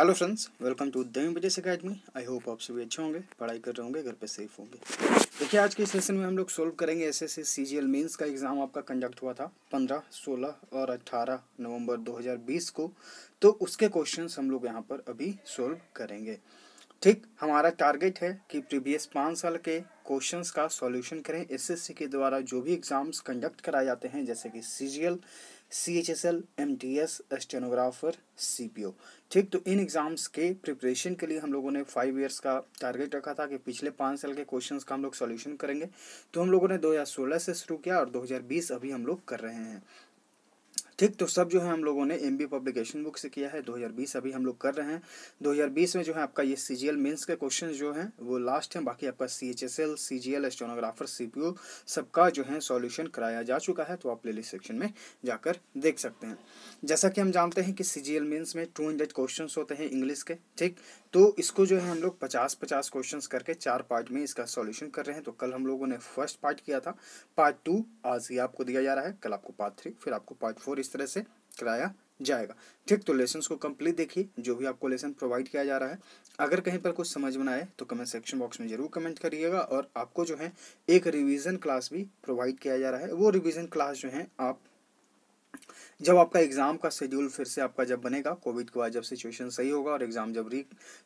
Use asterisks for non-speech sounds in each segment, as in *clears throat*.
hello friends welcome to दवी विदेश academy I hope आप सभी अच्छे होंगे पढ़ाई कर रहे होंगे घर पे सेफ होंगे देखिए आज के सेशन में हम लोग सोल्व करेंगे S S C G L mains का एग्ज़ाम आपका कंडक्ट हुआ था 15, 16 और 18 नवंबर 2020 को तो उसके क्वेश्चंस हम लोग यहाँ पर अभी सोल्व करेंगे ठीक हमारा टारगेट है कि प्रीवियस पाँच साल के क्वेश्चंस का सॉल्यूशन करें एसएससी के द्वारा जो भी एग्ज़ाम्स कंडक्ट कराए जाते हैं जैसे कि C C H S L M T S stenographer C P O ठीक तो इन एग्ज़ाम्स के प्रिपरेशन के लिए हम लोगों ने फाइव ईयर्स का टारगेट रखा था कि पिछले पाँच साल के क्वेश्चंस का हम लोग सॉल्यूशन करेंगे तो हम लोगों ने 2016 से शुरू किया और 2020 अभी हम लोग कर रहे हैं ठीक तो सब जो है हम लोगों ने एम बी पब्लिकेशन बुक से किया है 2020 अभी हम लोग कर रहे हैं 2020 में जो है आपका ये सी जी एल मीन्स के क्वेश्चन जो हैं वो लास्ट हैं बाकी आपका C H S L C G L stenographer C P O सबका जो है सॉल्यूशन कराया जा चुका है तो आप प्ले लिस्ट सेक्शन में जाकर देख सकते हैं जैसा कि हम जानते हैं कि सी जी एल मीन्स में टू हंड्रेड क्वेश्चन होते हैं इंग्लिश के ठीक तो इसको जो है हम लोग पचास पचास क्वेश्चन करके चार पार्ट में इसका सॉल्यूशन कर रहे हैं तो कल हम लोगों ने फर्स्ट पार्ट किया था पार्ट टू आज ही आपको दिया जा रहा है कल आपको पार्ट थ्री फिर आपको पार्ट फोर इस तरह से कराया जाएगा ठीक तो लेसन को कम्प्लीट देखिए जो भी आपको लेसन प्रोवाइड किया जा रहा है अगर कहीं पर कुछ समझ में आए तो कमेंट सेक्शन बॉक्स में जरूर कमेंट करिएगा और आपको जो है एक रिवीजन क्लास भी प्रोवाइड किया जा रहा है वो रिवीजन क्लास जो है आप जब आपका एग्ज़ाम का शेड्यूल फिर से आपका जब बनेगा कोविड के बाद जब सिचुएशन सही होगा और एग्ज़ाम जब री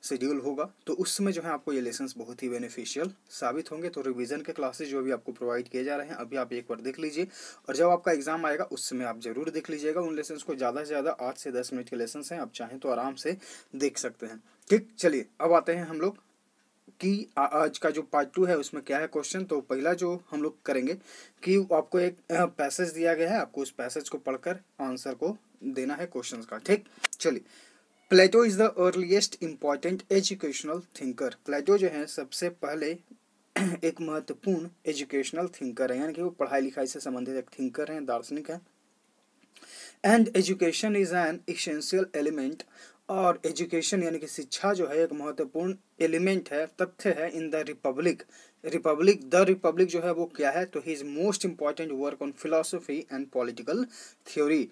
शेड्यूल होगा तो उस समय जो है आपको ये लेसन बहुत ही बेनिफिशियल साबित होंगे तो रिविज़न के क्लासेस जो भी आपको प्रोवाइड किए जा रहे हैं अभी आप एक बार देख लीजिए और जब आपका एग्ज़ाम आएगा उस समय आप ज़रूर देख लीजिएगा उन लेसन को ज़्यादा से ज़्यादा आठ से दस मिनट के लेसन हैं आप चाहें तो आराम से देख सकते हैं ठीक चलिए अब आते हैं हम लोग कि आज का जो पार्ट टू है उसमें क्या है क्वेश्चन तो पहला जो हम लोग करेंगे कि आपको एक पैसेज दिया गया है आपको उस पैसेज को पढ़कर आंसर को देना है क्वेश्चन का ठीक चलिए Plato is the earliest important educational thinker Plato जो है सबसे पहले *clears throat* एक महत्वपूर्ण एजुकेशनल थिंकर है यानी कि वो पढ़ाई लिखाई से संबंधित एक थिंकर हैं दार्शनिक हैं and education is an essential element और एजुकेशन यानी कि शिक्षा जो है एक महत्वपूर्ण एलिमेंट है तथ्य है in the Republic Republic the Republic जो है वो क्या है तो he is most important work on philosophy and political theory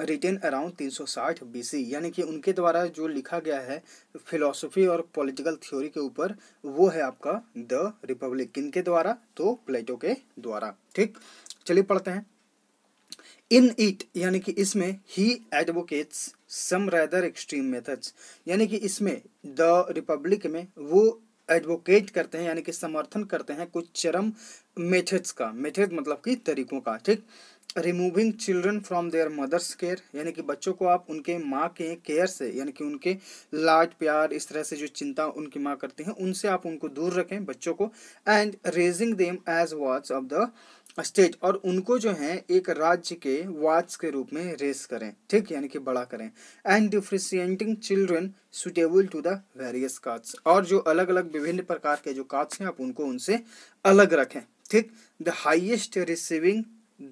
written around 360 BC यानी कि उनके द्वारा जो लिखा गया है फिलोसफी और पॉलिटिकल थ्योरी के ऊपर वो है आपका द रिपब्लिक किनके द्वारा तो प्लेटो के द्वारा ठीक चलिए पढ़ते हैं इन इट यानी कि इसमें he advocates some rather extreme methods यानी कि इसमें द रिपब्लिक में वो एडवोकेट करते हैं यानी कि समर्थन करते हैं कुछ चरम मेथड्स का मेथड मतलब कि तरीकों का ठीक removing children from their mothers care यानी कि बच्चों को आप उनके माँ के केयर से यानी कि उनके लाज प्यार इस तरह से जो चिंता उनकी माँ करती हैं उनसे आप उनको दूर रखें बच्चों को and raising them as watch of the state और उनको जो है एक राज्य के वाच के रूप में रेस करें ठीक यानी कि बड़ा करें and differentiating children suitable to the various cards और जो अलग अलग विभिन्न प्रकार के जो कार्ड्स हैं आप उनको उनसे अलग रखें ठीक the highest receiving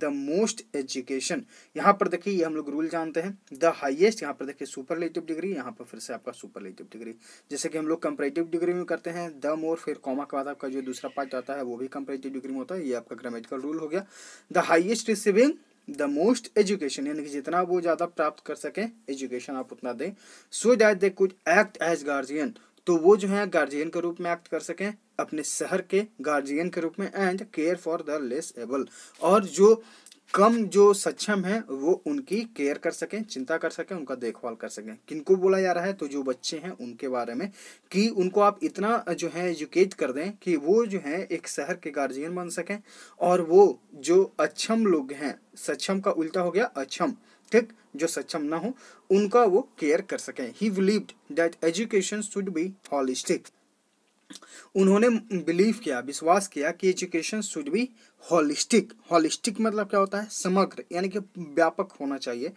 the most education यहाँ पर देखिए ये हम लोग रूल जानते हैं द हाइएस्ट यहाँ पर देखिए सुपरलेटिव डिग्री यहाँ पर फिर से आपका सुपरलेटिव डिग्री जैसे कि हम लोग कंपरेटिव डिग्री में करते हैं द मोर फिर कॉमा के बाद आपका जो दूसरा पार्ट आता है वो भी कंपरेटिव डिग्री में होता है ये आपका ग्रामेटिकल रूल हो गया the highest receiving the most education यानी कि जितना वो ज़्यादा प्राप्त कर सकें एजुकेशन आप उतना दें सो डैट दे कुछ एक्ट एज गार्जियन तो वो जो है गार्जियन के रूप में एक्ट कर सकें अपने शहर के गार्जियन के रूप में and care for the less able और जो कम जो सक्षम है वो उनकी केयर कर सकें चिंता कर सकें उनका देखभाल कर सकें किनको बोला जा रहा है तो जो बच्चे हैं उनके बारे में कि उनको आप इतना जो है एजुकेट कर दें कि वो जो है एक शहर के गार्जियन बन सकें और वो जो अक्षम लोग हैं सक्षम का उल्टा हो गया अक्षम ठीक जो सक्षम ना हो उनका वो केयर कर सकें he believed that education should be holistic उन्होंने बिलीव किया विश्वास किया कि education should be holistic holistic मतलब क्या होता है समग्र यानी कि व्यापक होना चाहिए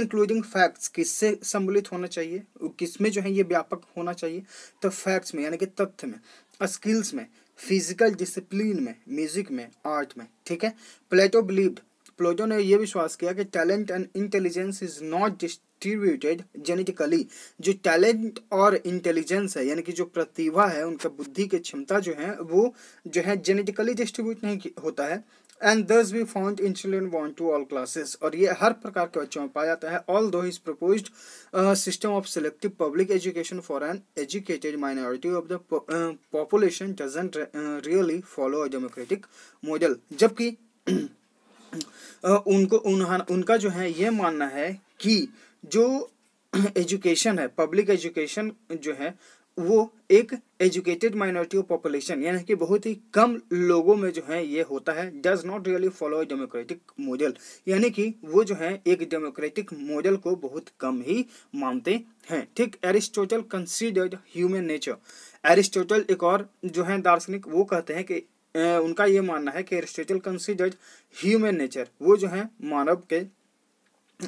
इंक्लूडिंग फैक्ट्स किससे सम्मिलित होना चाहिए किसमें जो है ये व्यापक होना चाहिए तो फैक्ट्स में यानी कि तथ्य में स्किल्स में फिजिकल डिसिप्लिन में म्यूजिक में आर्ट में ठीक है प्लेटो बिलीव प्लेटो ने यह विश्वास किया कि talent and intelligence is not distributed genetically जो टैलेंट और इंटेलिजेंस है यानी कि जो प्रतिभा है उनका बुद्धि की क्षमता जो है वो जो है जेनेटिकली डिस्ट्रीब्यूट नहीं होता है and thus be found in children born to all classes और ये हर प्रकार के बच्चों में पाया जाता है although is propose system of selective public education for an educated minority of the population doesn't really follow a democratic model जबकि *clears throat* uh, उनको उनका जो है ये मानना है कि uh, जो एजुकेशन *clears throat* है पब्लिक एजुकेशन जो है वो एक एजुकेटेड माइनॉरिटी ऑफ पॉपुलेशन यानी कि बहुत ही कम लोगों में जो है ये होता है does not really follow democratic model यानी कि वो जो है एक डेमोक्रेटिक मॉडल को बहुत कम ही मानते हैं ठीक Aristotle considered human nature Aristotle एक और जो है दार्शनिक वो कहते हैं कि उनका ये मानना है कि एरिस्टोटल कंसीडर्ड ह्यूमन नेचर वो जो है मानव के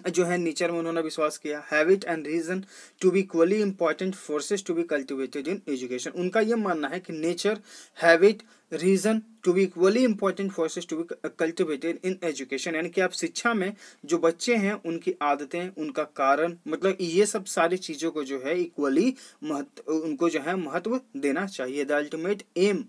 जो है नेचर में उन्होंने विश्वास किया habit and reason to be equally important forces to be cultivated in education उनका यह मानना है कि nature habit reason to be equally important forces to be cultivated in education यानी कि आप शिक्षा में जो बच्चे हैं उनकी आदतें उनका कारण मतलब ये सब सारी चीज़ों को जो है इक्वली महत्व उनको जो है महत्व देना चाहिए द अल्टीमेट एम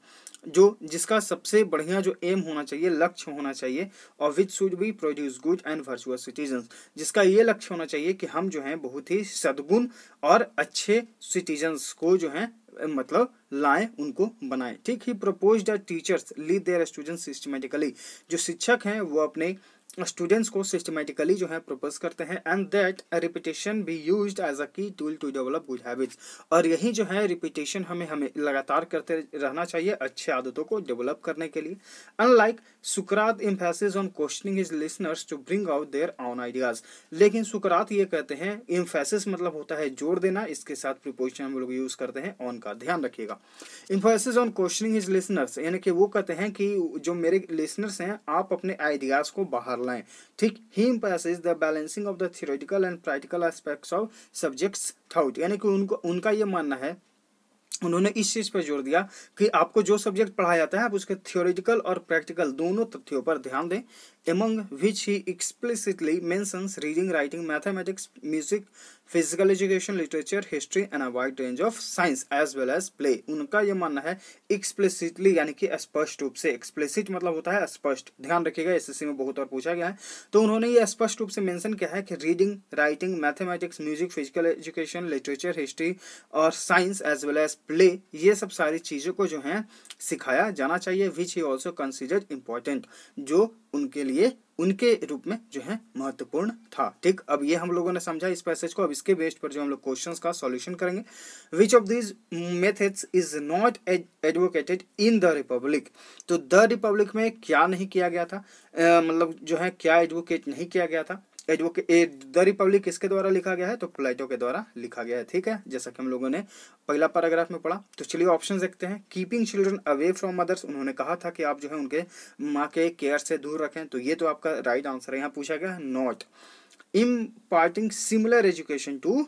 जो जिसका सबसे बढ़िया जो एम होना चाहिए लक्ष्य होना चाहिए और which should be produce good and virtual citizen जिसका ये लक्ष्य होना चाहिए कि हम जो हैं बहुत ही सदगुण और अच्छे सिटीजन्स को जो हैं मतलब लाएं उनको बनाएं ठीक ही propose teachers lead their students systematically जो शिक्षक हैं वो अपने स्टूडेंट्स को सिस्टमेटिकली जो है प्रपोज करते हैं and that repetition be use as a key tool to develop good habits और यही जो है रिपीटेशन हमें हमें लगातार करते रहना चाहिए अच्छे आदतों को डेवलप करने के लिए अनलाइक सुकरात emphasis on questioning his listeners to bring out their own ideas लेकिन सुकरात ये कहते हैं इम्फेसिस मतलब होता है जोड़ देना इसके साथ प्रिपोजिशन हम लोग यूज करते हैं ऑन का ध्यान रखिएगा emphasis on questioning his listeners यानी कि वो कहते हैं कि जो मेरे लिसनर्स हैं आप अपने आइडियाज को बाहर लाएं ठीक ही emphasis the balancing of the theoretical and practical aspects of subjects thought यानी कि उनको उनका ये मानना है उन्होंने इस चीज़ पर जोर दिया कि आपको जो सब्जेक्ट पढ़ाया जाता है आप उसके थियोरिटिकल और प्रैक्टिकल दोनों तथ्यों पर ध्यान दें among which he explicitly mentions reading writing mathematics music physical education literature history and a wide range of science as well as play उनका यह मानना है एक्सप्लिसिटली यानी कि स्पष्ट रूप से एक्सप्लिसिट मतलब होता है स्पष्ट ध्यान रखिएगा एस में बहुत बार पूछा गया है तो उन्होंने ये स्पष्ट रूप से मैंशन किया है कि reading writing mathematics music physical education literature history और science as well as play ये सब सारी चीज़ों को जो है सिखाया जाना चाहिए which he also considered important जो उनके लिए उनके रूप में जो है महत्वपूर्ण था ठीक अब ये हम लोगों ने समझा इस पैसेज को अब इसके बेस्ड पर जो हम लोग क्वेश्चन का सॉल्यूशन करेंगे which of these methods is not advocated in the Republic तो द रिपब्लिक में क्या नहीं किया गया था मतलब जो है क्या एडवोकेट नहीं किया गया था एडवोकेट द रिपब्लिक किसके द्वारा लिखा गया है तो प्लेटो के द्वारा लिखा गया है ठीक है जैसा कि हम लोगों ने पहला पैराग्राफ में पढ़ा तो चलिए ऑप्शन देखते हैं keeping children away from mothers उन्होंने कहा था कि आप जो है उनके माँ के केयर से दूर रखें तो ये तो आपका राइट आंसर है यहाँ पूछा गया not imparting similar education to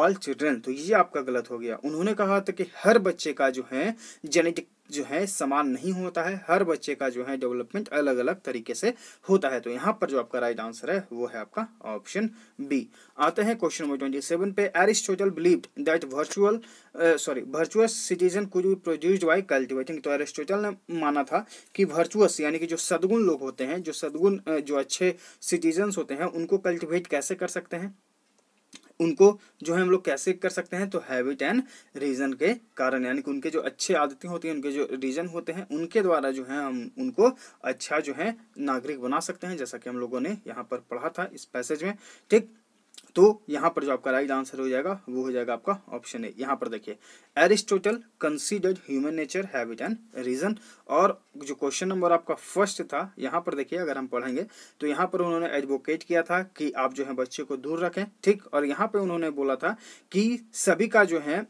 all children तो ये आपका गलत हो गया उन्होंने कहा था कि हर बच्चे का जो है जेनेटिक जो है समान नहीं होता है हर बच्चे का जो है डेवलपमेंट अलग अलग तरीके से होता है तो यहाँ पर जो आपका राइट आंसर है वो है आपका ऑप्शन बी आते हैं क्वेश्चन नंबर ट्वेंटी सेवन पे Aristotle believe that virtual sorry virtuous citizen कुछ भी प्रोड्यूस्ड बाई कल्टिवेटिंग तो एरिस्टोटल ने माना था कि वर्चुअस यानी कि जो सदगुण लोग होते हैं जो सदगुण जो अच्छे सिटीजन्स होते हैं उनको कल्टिवेट कैसे कर सकते हैं उनको जो है हम लोग कैसे कर सकते हैं तो हैबिट एंड रीज़न के कारण यानी कि उनके जो अच्छे आदतें होती हैं उनके जो रीज़न होते हैं उनके द्वारा जो है हम उनको अच्छा जो है नागरिक बना सकते हैं जैसा कि हम लोगों ने यहाँ पर पढ़ा था इस पैसेज में ठीक तो यहाँ पर जो आपका राइट आंसर हो जाएगा वो हो जाएगा आपका ऑप्शन ए यहाँ पर देखिए Aristotle considered human nature habit and reason और जो क्वेश्चन नंबर आपका फर्स्ट था यहाँ पर देखिए अगर हम पढ़ेंगे तो यहाँ पर उन्होंने एडवोकेट किया था कि आप जो है बच्चे को दूर रखें ठीक और यहाँ पर उन्होंने बोला था कि सभी का जो है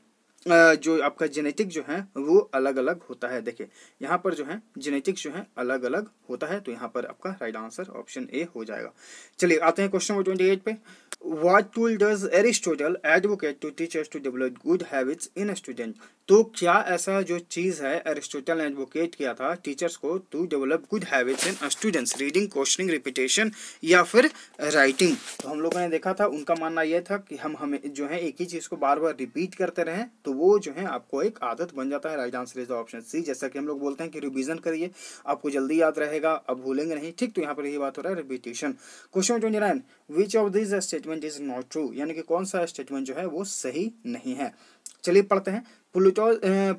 जो आपका जेनेटिक जो है वो अलग अलग होता है देखिए यहाँ पर जो है जेनेटिक्स जो है अलग अलग होता है तो यहाँ पर आपका राइट आंसर ऑप्शन ए हो जाएगा चलिए आते हैं क्वेश्चन नंबर ट्वेंटी एट पे what tool does Aristotle advocate to teachers to develop good habits in student तो क्या ऐसा जो चीज़ है एरिस्टोटल ने एडवोकेट किया था टीचर्स को to develop good habits in students reading questioning repetition या फिर राइटिंग तो हम लोगों ने देखा था उनका मानना यह था कि हम हमें जो है एक ही चीज़ को बार बार रिपीट करते रहें तो वो जो है आपको एक आदत बन जाता है right answer is the option C जैसा कि हम लोग बोलते हैं कि रिविजन करिए आपको जल्दी याद रहेगा अब भूलेंगे नहीं ठीक तो यहाँ पर यही बात हो रहा है repetition question twenty nine which of this statement statement is not true यानी कि कौन सा स्टेटमेंट जो है वो सही नहीं है चलिए पढ़ते हैं Pluto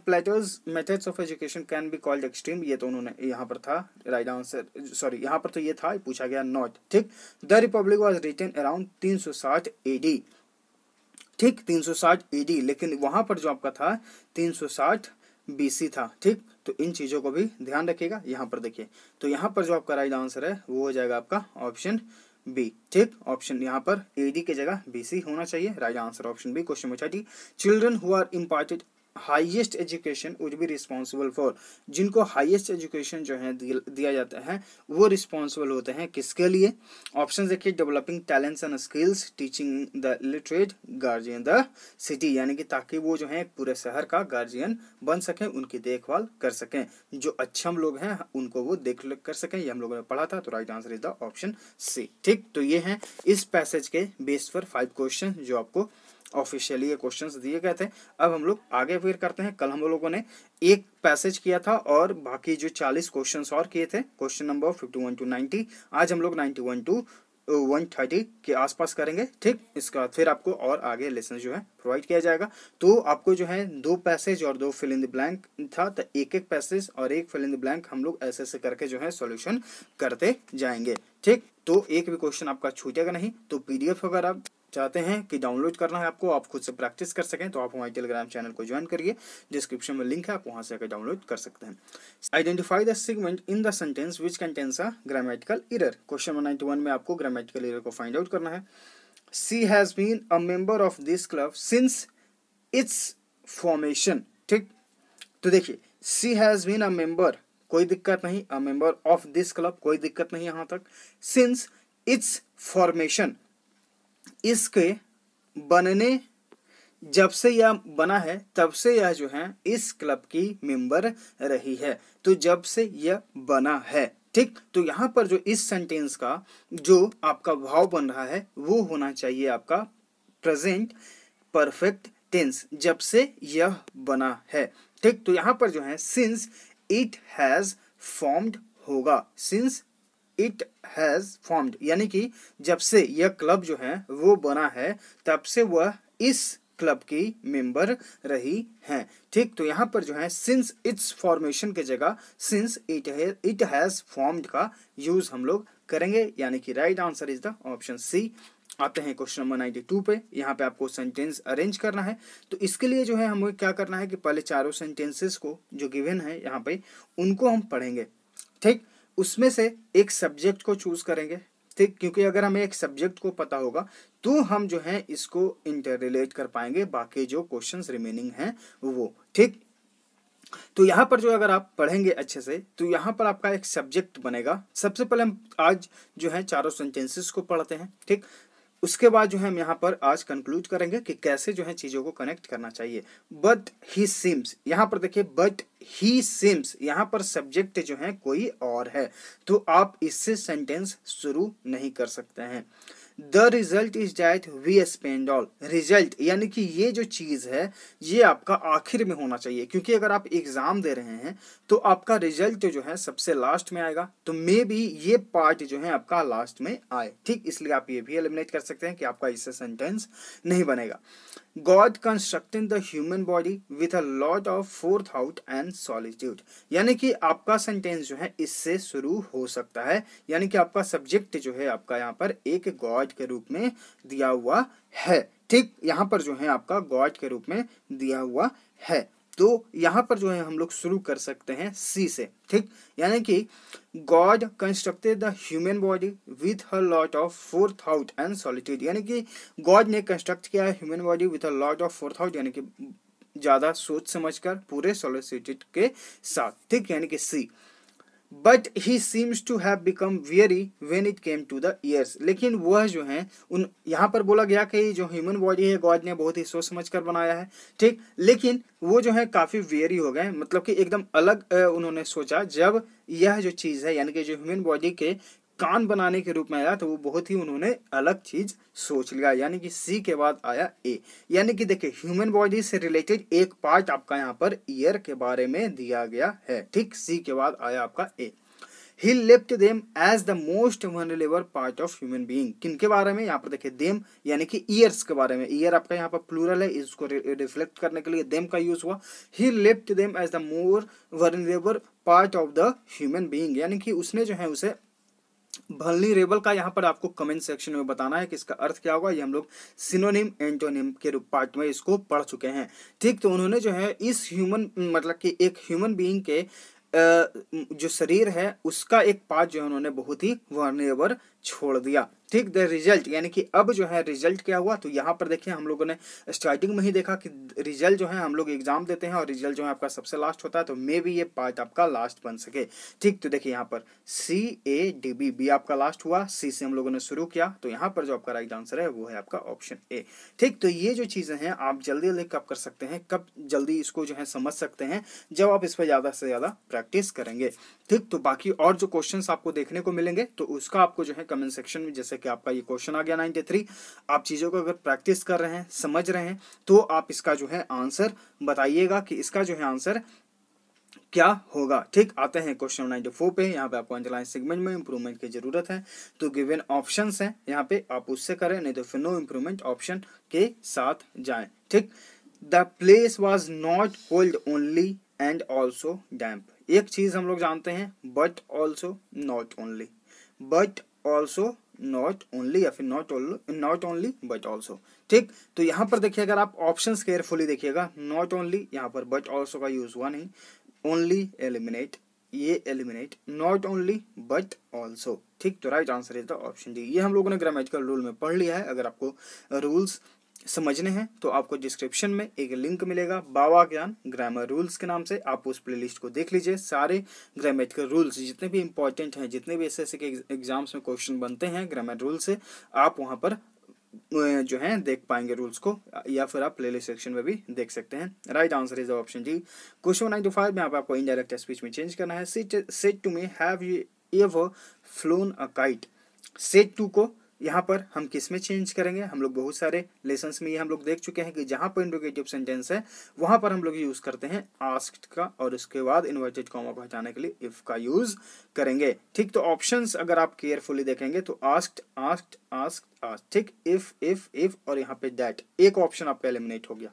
Plato's methods of education can be called extreme ये तो उन्होंने यहाँ पर था राइट आंसर सॉरी यहाँ पर तो ये था पूछा गया नॉट ठीक the Republic was return around तीन सौ साठ ए डी ठीक तीन सौ साठ ए डी लेकिन वहां पर जो आपका था तीन सौ साठ बी सी था ठीक तो इन चीजों को भी ध्यान रखिएगा यहाँ पर देखिए तो यहाँ पर जो आपका राइट आंसर है वो हो जाएगा आपका ऑप्शन बी ठीक ऑप्शन यहाँ पर ए डी की जगह बी सी होना चाहिए right answer option B question children who are imparted highest education would be responsible for जिनको हाईएस्ट एजुकेशन जो है दिया जाता है वो रिस्पॉन्सिबल होते हैं किसके लिए ऑप्शन देखिए developing talents and skills teaching the literate guardian the city यानी कि ताकि वो जो है पूरे शहर का गार्जियन बन सकें उनकी देखभाल कर सकें जो अच्छम लोग हैं उनको वो देख कर सकें ये हम लोगों ने पढ़ा था तो right answer is the option C ठीक तो ये है इस पैसेज के बेस पर फाइव क्वेश्चन जो आपको ऑफिशियली ये क्वेश्चन दिए गए थे अब हम लोग आगे फिर करते हैं कल हम लोगों ने एक पैसेज किया था और बाकी जो चालीस क्वेश्चन और किए थे question number fifty two ninety आज हम लोग नाइन्टी टू वन थर्टी के आसपास करेंगे ठीक बाद फिर आपको और आगे लेसन जो है प्रोवाइड किया जाएगा तो आपको जो है दो पैसेज और दो फिल इन द ब्लैंक था तो एक एक पैसेज और एक फिल इन द ब्लैंक हम लोग ऐसे ऐसे करके जो है सॉल्यूशन करते जाएंगे ठीक तो एक भी क्वेश्चन आपका छूटेगा नहीं तो पीडीएफ अगर आप चाहते हैं कि डाउनलोड करना है आपको आप खुद से प्रैक्टिस कर सकें तो आप हमारे टेलीग्राम चैनल को ज्वाइन करिए डिस्क्रिप्शन में लिंक है आप वहाँ से आकर डाउनलोड कर सकते हैं identify the segment in the sentence which contains a grammatical error question number ninety one में आपको ग्रामेटिकल इरर को फाइंड आउट करना है she has been a member of this club since its formation ठीक तो देखिए she has been a member कोई दिक्कत नहीं a member of this club कोई दिक्कत नहीं यहाँ तक सिंस इट्स फॉर्मेशन इसके बनने जब से यह बना है तब से यह जो है इस क्लब की मेंबर रही है तो जब से यह बना है ठीक तो यहाँ पर जो इस सेंटेंस का जो आपका भाव बन रहा है वो होना चाहिए आपका प्रेजेंट परफेक्ट टेंस जब से यह बना है ठीक तो यहां पर जो है सिंस इट हैज फॉर्म्ड होगा सिंस इट हैज़ फॉर्म्ड यानी कि जब से यह क्लब जो है वो बना है तब से वह इस क्लब की मेंबर रही हैं ठीक तो यहाँ पर जो है सिंस इट्स फॉर्मेशन के जगह सिंस इट है इट हैज़ फॉर्म्ड का यूज़ हम लोग करेंगे यानी कि right answer is the option C आते हैं क्वेश्चन नंबर नाइन्टी टू पे यहाँ पे आपको सेंटेंस अरेंज करना है तो इसके लिए जो है हमें क्या करना है कि पहले चारों सेंटेंसेस को जो गिवन है यहाँ पे उनको हम पढ़ेंगे ठीक उसमें से एक सब्जेक्ट को चूज़ करेंगे ठीक क्योंकि अगर हमें एक सब्जेक्ट को पता होगा तो हम जो है इसको इंटर रिलेट कर पाएंगे बाकी जो क्वेश्चंस रिमेनिंग हैं वो ठीक तो यहाँ पर जो अगर आप पढ़ेंगे अच्छे से तो यहाँ पर आपका एक सब्जेक्ट बनेगा सबसे पहले हम आज जो है चारों सेंटेंसेस को पढ़ते हैं ठीक उसके बाद जो है हम यहाँ पर आज कंक्लूड करेंगे कि कैसे जो है चीज़ों को कनेक्ट करना चाहिए बट ही सिम्स यहाँ पर देखिए बट ही सिम्स यहाँ पर सब्जेक्ट जो है कोई और है तो आप इससे सेंटेंस शुरू नहीं कर सकते हैं the result is that we all result यानी कि ये जो चीज़ है ये आपका आखिर में होना चाहिए क्योंकि अगर आप एग्ज़ाम दे रहे हैं तो आपका रिजल्ट जो है सबसे लास्ट में आएगा तो मे बी ये पार्ट जो है आपका लास्ट में आए ठीक इसलिए आप ये भी एलिमिनेट कर सकते हैं कि आपका इससे सेंटेंस नहीं बनेगा God constructing the human body with a lot of forethought and solitude यानी कि आपका सेंटेंस जो है इससे शुरू हो सकता है यानी कि आपका सब्जेक्ट जो है आपका यहाँ पर एक गॉड के रूप में दिया हुआ है ठीक यहाँ पर जो है आपका गॉड के रूप में दिया हुआ है तो यहाँ पर जो है हम लोग शुरू कर सकते हैं सी से ठीक यानी कि God constructed the human body with a lot of forethought and solitude यानी कि गॉड ने कंस्ट्रक्ट किया है human body with a lot of forethought यानी कि ज़्यादा सोच समझकर पूरे सॉलिट्यूड के साथ ठीक यानी कि C but he seems to have become very when it came to the ears लेकिन वह जो है उन यहाँ पर बोला गया कि जो ह्यूमन बॉडी है गॉड ने बहुत ही सोच समझ कर बनाया है ठीक लेकिन वो जो है काफ़ी वेरी हो गए मतलब कि एकदम अलग उन्होंने सोचा जब यह जो चीज़ है यानी कि जो ह्यूमन बॉडी के कान बनाने के रूप में आया तो वो बहुत ही उन्होंने अलग चीज सोच लिया यानी कि सी के बाद आया ए यानी कि देखिए ह्यूमन बॉडी से रिलेटेड एक पार्ट आपका यहाँ पर ईयर के बारे में दिया गया है ठीक सी के बाद आया आपका A he left them as the most vulnerable part of human being किन के बारे में यहाँ पर देखिए देम यानी कि ईयर्स के बारे में ईयर आपका यहाँ पर प्लूरल है इसको रिफ्लेक्ट करने के लिए देम का यूज हुआ he left them as the more vulnerable part of the human being यानी कि उसने जो है उसे रेबल का यहाँ पर आपको कमेंट सेक्शन में बताना है कि इसका अर्थ क्या होगा ये हम लोग सिनोनिम एंटोनिम के रूप पार्ट में इसको पढ़ चुके हैं ठीक तो उन्होंने जो है इस ह्यूमन मतलब कि एक ह्यूमन बीइंग के जो शरीर है उसका एक पार्ट जो है उन्होंने बहुत ही वर्नेवर छोड़ दिया ठीक द रिजल्ट यानी कि अब जो है रिजल्ट क्या हुआ तो यहाँ पर देखिए हम लोगों ने स्टार्टिंग में ही देखा कि रिजल्ट जो है हम लोग एग्जाम देते हैं और रिजल्ट जो है आपका सबसे लास्ट होता है तो मे भी ये पार्ट आपका लास्ट बन सके ठीक तो देखिए यहाँ पर C A D B B आपका लास्ट हुआ सी से हम लोगों ने शुरू किया तो यहाँ पर जो आपका राइट आंसर है वो है आपका ऑप्शन ए ठीक तो ये जो चीज़ें हैं आप जल्दी जल्दी कब कर सकते हैं कब जल्दी इसको जो है समझ सकते हैं जब आप इस पर ज़्यादा से ज़्यादा प्रैक्टिस करेंगे ठीक तो बाकी और जो क्वेश्चन आपको देखने को मिलेंगे तो उसका आपको जो है कमेंट सेक्शन में जैसे कि आपका ये क्वेश्चन आ गया नाइन्टी थ्री आप चीज़ों को अगर प्रैक्टिस कर रहे हैं समझ रहे हैं तो आप इसका जो है आंसर बताइएगा कि इसका जो है आंसर क्या होगा ठीक आते हैं क्वेश्चन नाइन्टी फोर पे यहाँ पे आपको अंडरलाइन सेगमेंट में इंप्रूवमेंट की जरूरत है तो गिवन ऑप्शन है यहाँ पे आप उससे करें नहीं तो फिर नो इम्प्रूवमेंट ऑप्शन के साथ जाए ठीक the place was not cold only and also damp एक चीज हम लोग जानते हैं but also not only but also not only या फिर not not only but also ठीक तो यहाँ पर देखिए अगर आप ऑप्शन केयरफुली देखिएगा नॉट ओनली यहाँ पर बट ऑल्सो का यूज हुआ नहीं ओनली एलिमिनेट ये eliminate not only but also ठीक तो right answer is the option D ये हम लोगों ने ग्रामेटिकल रूल में पढ़ लिया है अगर आपको रूल्स समझने हैं तो आपको डिस्क्रिप्शन में एक लिंक मिलेगा बाबा ज्ञान ग्रामर रूल्स के नाम से आप उस प्लेलिस्ट को देख लीजिए सारे ग्रामेटिकल रूल्स जितने भी इंपॉर्टेंट हैं जितने भी ऐसे ऐसे के एग्जाम्स में क्वेश्चन बनते हैं ग्रामर रूल से आप वहाँ पर जो है देख पाएंगे रूल्स को या फिर आप प्लेलिस्ट सेक्शन में भी देख सकते हैं right answer is option G question nine two five में आप आपको इनडायरेक्ट स्पीच में चेंज करना है said to me have you ever flown a kite said to को यहाँ पर हम किस में चेंज करेंगे हम लोग बहुत सारे लेसन में ये हम लोग देख चुके हैं कि जहाँ पर इंडोगेटिव सेंटेंस है वहाँ पर हम लोग यूज़ करते हैं आस्क्ड का और उसके बाद इन्वर्टेड कॉमा को हटाने के लिए इफ़ का यूज़ करेंगे ठीक तो ऑप्शंस अगर आप केयरफुली देखेंगे तो आस्क्ड आस्क्ड आस्क्ड आस्क ठीक इफ़ इफ़ इफ़ और यहाँ पे डैट एक ऑप्शन आपका एलिमिनेट हो गया